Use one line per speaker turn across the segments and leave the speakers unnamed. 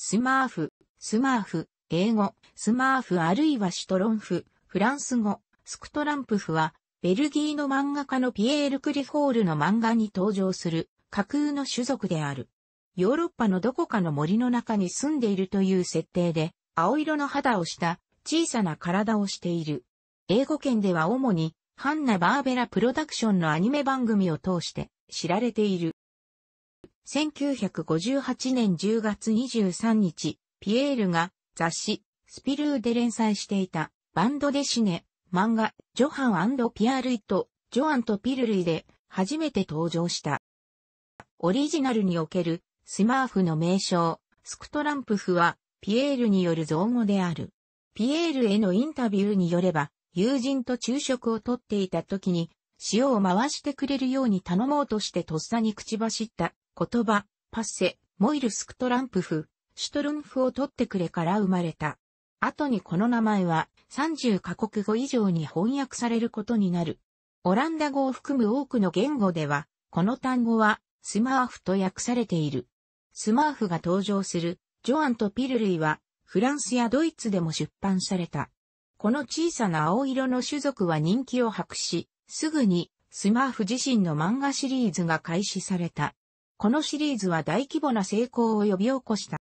スマーフ、スマーフ、英語、スマーフあるいはシュトロンフ、フランス語、スクトランプフは、ベルギーの漫画家のピエール・クリフォールの漫画に登場する架空の種族である。ヨーロッパのどこかの森の中に住んでいるという設定で、青色の肌をした小さな体をしている。英語圏では主に、ハンナ・バーベラ・プロダクションのアニメ番組を通して知られている。1958年10月23日、ピエールが雑誌、スピルーで連載していたバンドデシネ、漫画、ジョハンピアルイと、ジョアンとピルルイで初めて登場した。オリジナルにおけるスマーフの名称、スクトランプフは、ピエールによる造語である。ピエールへのインタビューによれば、友人と昼食をとっていた時に、塩を回してくれるように頼もうとしてとっさに口走った言葉、パッセ、モイルスクトランプフ、シュトルンフを取ってくれから生まれた。後にこの名前は30カ国語以上に翻訳されることになる。オランダ語を含む多くの言語では、この単語はスマーフと訳されている。スマーフが登場するジョアンとピル類はフランスやドイツでも出版された。この小さな青色の種族は人気を博し、すぐにスマーフ自身の漫画シリーズが開始された。このシリーズは大規模な成功を呼び起こした。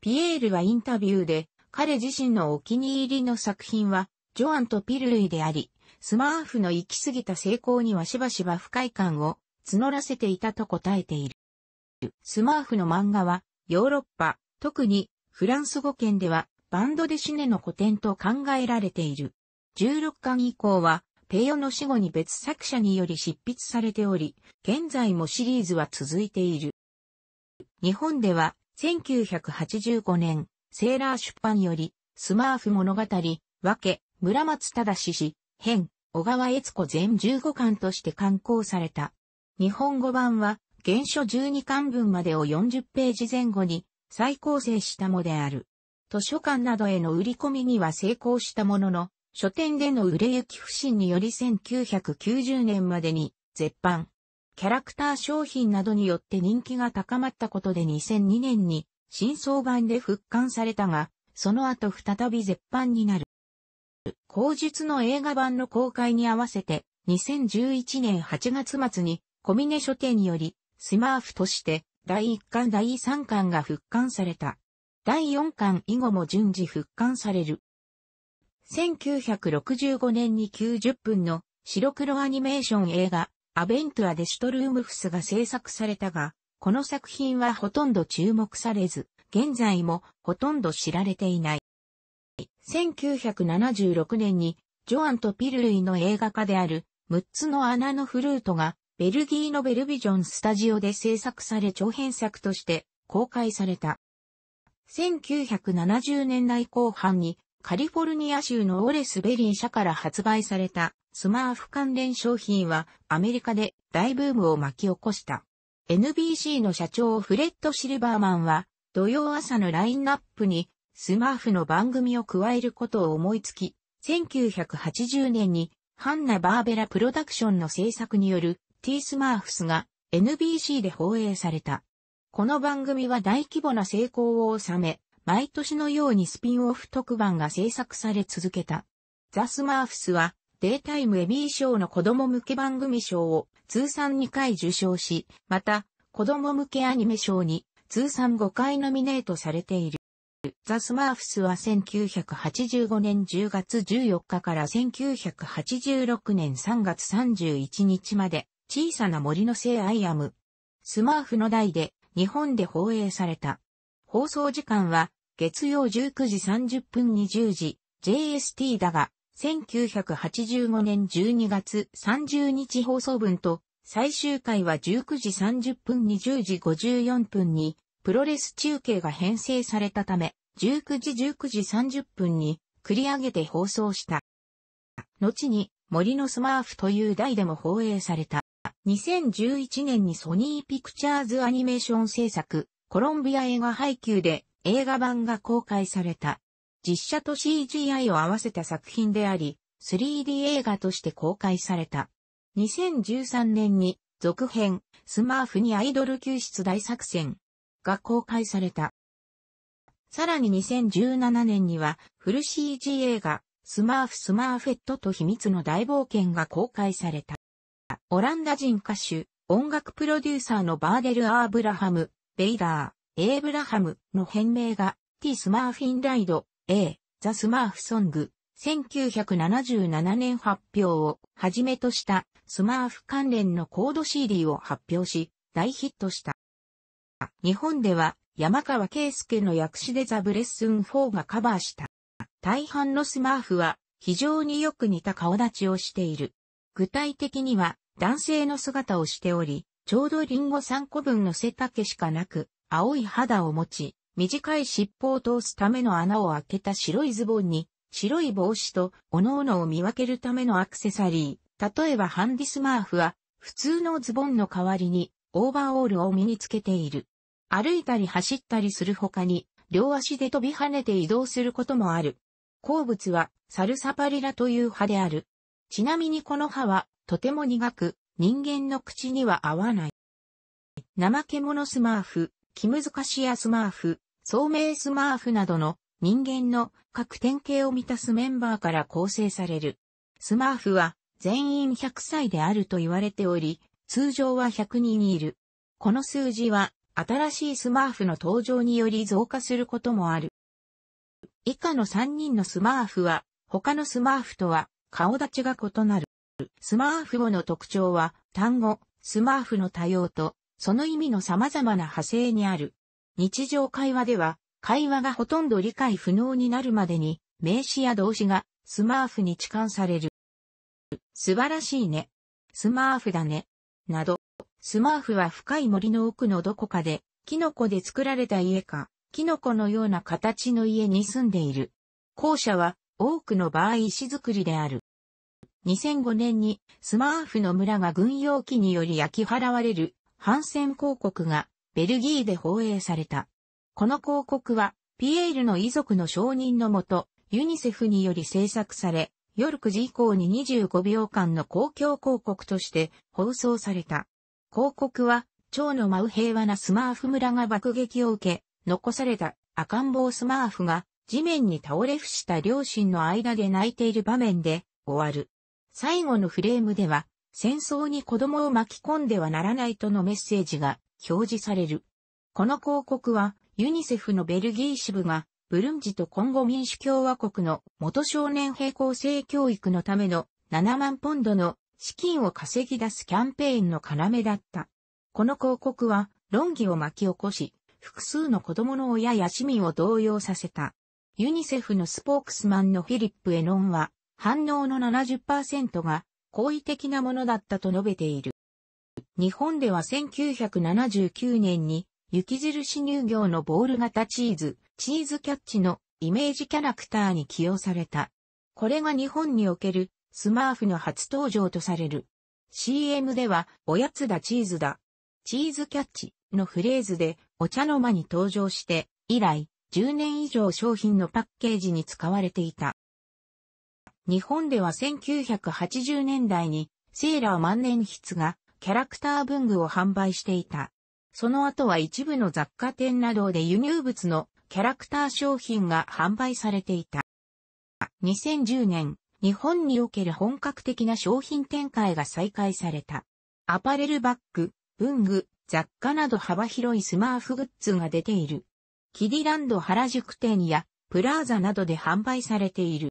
ピエールはインタビューで、彼自身のお気に入りの作品は、ジョアンとピル類であり、スマーフの行き過ぎた成功にはしばしば不快感を募らせていたと答えている。スマーフの漫画は、ヨーロッパ、特にフランス語圏では、バンドでシネの古典と考えられている。16巻以降は、ペヨの死後に別作者により執筆されており、現在もシリーズは続いている。日本では、1985年、セーラー出版より、スマーフ物語、わけ、村松正氏、編、小川悦子全15巻として刊行された。日本語版は、原書12巻分までを40ページ前後に再構成したもである。図書館などへの売り込みには成功したものの、書店での売れ行き不振により1990年までに絶版。キャラクター商品などによって人気が高まったことで2002年に新装版で復刊されたが、その後再び絶版になる。後述の映画版の公開に合わせて2011年8月末に小峰書店によりスマーフとして第1巻第3巻が復刊された。第4巻以後も順次復刊される。1965年に90分の白黒アニメーション映画、アベントア・デシュトルームフスが制作されたが、この作品はほとんど注目されず、現在もほとんど知られていない。1976年に、ジョアンとピル類の映画化である、6つの穴のフルートが、ベルギーのベルビジョンスタジオで制作され長編作として公開された。1970年代後半にカリフォルニア州のオレスベリー社から発売されたスマーフ関連商品はアメリカで大ブームを巻き起こした。NBC の社長フレッド・シルバーマンは土曜朝のラインナップにスマーフの番組を加えることを思いつき、1980年にハンナ・バーベラプロダクションの制作による T スマーフスが NBC で放映された。この番組は大規模な成功を収め、毎年のようにスピンオフ特番が制作され続けた。ザ・スマーフスは、デイタイムエビー賞の子供向け番組賞を通算2回受賞し、また、子供向けアニメ賞に通算5回ノミネートされている。ザ・スマーフスは1985年10月14日から1986年3月31日まで小さな森の聖アイアム。スマーフの代で日本で放映された。放送時間は月曜19時30分2 0時、JST だが、1985年12月30日放送分と、最終回は19時30分2 0時54分に、プロレス中継が編成されたため、19時19時30分に繰り上げて放送した。後に、森のスマーフという題でも放映された。2011年にソニーピクチャーズアニメーション制作、コロンビア映画配給で映画版が公開された。実写と CGI を合わせた作品であり、3D 映画として公開された。2013年に続編、スマーフにアイドル救出大作戦が公開された。さらに2017年にはフル CG 映画、スマーフスマーフェットと秘密の大冒険が公開された。オランダ人歌手、音楽プロデューサーのバーデル・アーブラハム、ベイダー、エイブラハムの変名が、T スマーフィンライド、A、ザ・スマーフソング、1977年発表をはじめとしたスマーフ関連のコード CD を発表し、大ヒットした。日本では山川圭介の訳詞でザ・ブレッスン4がカバーした。大半のスマーフは非常によく似た顔立ちをしている。具体的には男性の姿をしており、ちょうどリンゴ3個分の背丈しかなく、青い肌を持ち、短い尻尾を通すための穴を開けた白いズボンに、白い帽子と、おのおのを見分けるためのアクセサリー。例えばハンディスマーフは、普通のズボンの代わりに、オーバーオールを身につけている。歩いたり走ったりする他に、両足で飛び跳ねて移動することもある。好物は、サルサパリラという歯である。ちなみにこの歯は、とても苦く、人間の口には合わない。怠け者スマーフ、気難しやスマーフ、聡明スマーフなどの人間の各典型を満たすメンバーから構成される。スマーフは全員100歳であると言われており、通常は100人いる。この数字は新しいスマーフの登場により増加することもある。以下の3人のスマーフは他のスマーフとは顔立ちが異なる。スマーフ語の特徴は単語、スマーフの多様とその意味の様々な派生にある。日常会話では、会話がほとんど理解不能になるまでに、名詞や動詞がスマーフに置換される。素晴らしいね。スマーフだね。など、スマーフは深い森の奥のどこかで、キノコで作られた家か、キノコのような形の家に住んでいる。後者は多くの場合石造りである。2005年にスマーフの村が軍用機により焼き払われる反戦広告がベルギーで放映された。この広告は、ピエールの遺族の承認のもと、ユニセフにより制作され、夜9時以降に25秒間の公共広告として放送された。広告は、蝶の舞う平和なスマーフ村が爆撃を受け、残された赤ん坊スマーフが地面に倒れ伏した両親の間で泣いている場面で終わる。最後のフレームでは、戦争に子供を巻き込んではならないとのメッセージが表示される。この広告はユニセフのベルギー支部がブルンジとコンゴ民主共和国の元少年平行性教育のための7万ポンドの資金を稼ぎ出すキャンペーンの要だった。この広告は論議を巻き起こし、複数の子供の親や市民を動揺させた。ユニセフのスポークスマンのフィリップ・エノンは、反応の70%が好意的なものだったと述べている。日本では1979年に雪印乳業のボール型チーズ、チーズキャッチのイメージキャラクターに起用された。これが日本におけるスマーフの初登場とされる。CM では、おやつだチーズだ。チーズキャッチのフレーズでお茶の間に登場して、以来、10年以上商品のパッケージに使われていた。日本では1980年代にセーラー万年筆がキャラクター文具を販売していた。その後は一部の雑貨店などで輸入物のキャラクター商品が販売されていた。2010年、日本における本格的な商品展開が再開された。アパレルバッグ、文具、雑貨など幅広いスマーフグッズが出ている。キディランド原宿店やプラーザなどで販売されている。